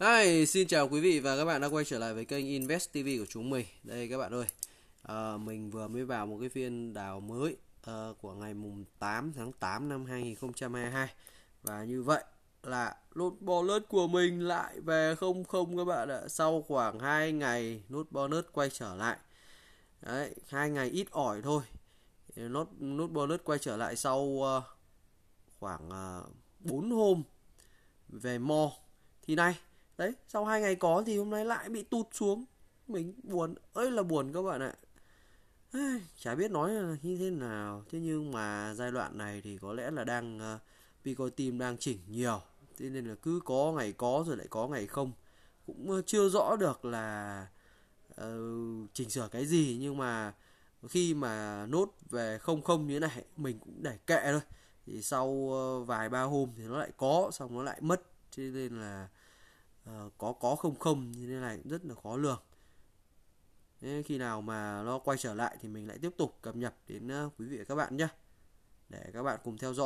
Hi, xin chào quý vị và các bạn đã quay trở lại với kênh Invest TV của chúng mình. Đây các bạn ơi, à, mình vừa mới vào một cái phiên đào mới à, của ngày mùng 8 tháng 8 năm 2022 và như vậy là nốt bonus của mình lại về không không các bạn ạ. Sau khoảng 2 ngày nốt bonus quay trở lại. Đấy, hai ngày ít ỏi thôi. Nốt nốt bonus quay trở lại sau uh, khoảng uh, à, 4 hôm về mo thì nay đấy sau hai ngày có thì hôm nay lại bị tụt xuống mình buồn ơi là buồn các bạn ạ chả biết nói như thế nào thế nhưng mà giai đoạn này thì có lẽ là đang uh, Pico team đang chỉnh nhiều thế nên là cứ có ngày có rồi lại có ngày không cũng ờ, chưa rõ được là uh, chỉnh sửa cái gì nhưng mà khi mà nốt về không không như thế này mình cũng để kệ thôi thì sau vài ba hôm thì nó lại có xong nó lại mất cho nên là Ờ, có có không không như thế này rất là khó lường nên khi nào mà nó quay trở lại thì mình lại tiếp tục cập nhật đến ờ, quý vị và các bạn nhé để các bạn cùng theo dõi